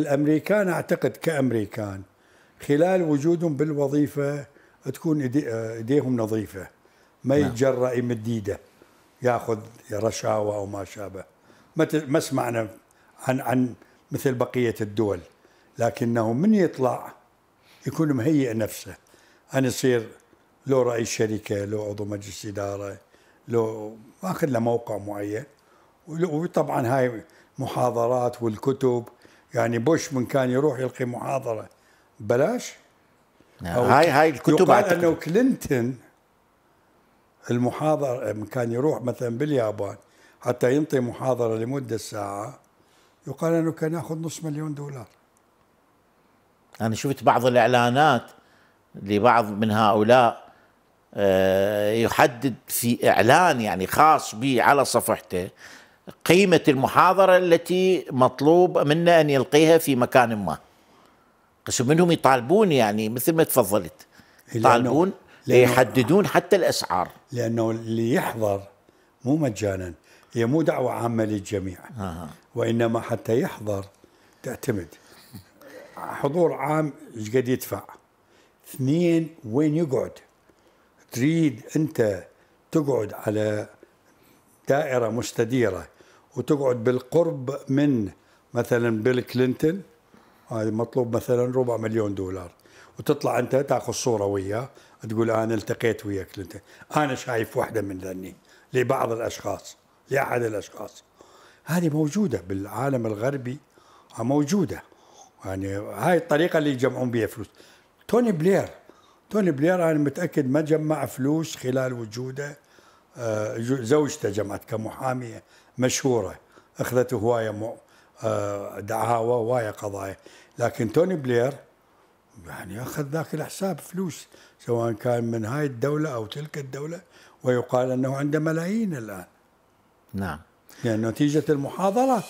الامريكان اعتقد كامريكان خلال وجودهم بالوظيفه تكون ايديهم نظيفه ما نعم. يتجرأ يمد ايده ياخذ رشاوى او ما شابه ما سمعنا عن عن مثل بقيه الدول لكنه من يطلع يكون مهيئ نفسه ان يصير لو رئيس شركه لو عضو مجلس اداره لو ماخذ له موقع معين وطبعا هاي محاضرات والكتب يعني بوش من كان يروح يلقي محاضره بلاش هاي هاي الكتب يقال انه كلينتون المحاضره كان يروح مثلا باليابان حتى ينطي محاضره لمده ساعه يقال انه كان ياخذ نص مليون دولار انا شفت بعض الاعلانات لبعض من هؤلاء آه، يحدد في اعلان يعني خاص به على صفحته قيمة المحاضرة التي مطلوب منا أن يلقيها في مكان ما قسم منهم يطالبون يعني مثل ما تفضلت يطالبون ليحددون حتى الأسعار لأنه اللي يحضر مو مجانا هي مو دعوة عامة للجميع وإنما حتى يحضر تعتمد حضور عام ايش قد يدفع اثنين وين يقعد تريد أنت تقعد على دائرة مستديرة وتقعد بالقرب من مثلا بيل كلينتون هذا مطلوب مثلا ربع مليون دولار وتطلع انت تاخذ صوره وياه تقول انا التقيت ويا كلينتون انا شايف واحده من ذني لبعض الاشخاص لاحد الاشخاص هذه موجوده بالعالم الغربي موجوده يعني هاي الطريقه اللي يجمعون بها فلوس توني بلير توني بلير انا متاكد ما جمع فلوس خلال وجوده آه، زوجته جمعت كمحاميه مشهوره اخذت هوايه آه، دعاوى هوايه قضايا لكن توني بلير يعني اخذ ذاك الحساب فلوس سواء كان من هاي الدوله او تلك الدوله ويقال انه عنده ملايين الان نعم يعني نتيجه المحاضرات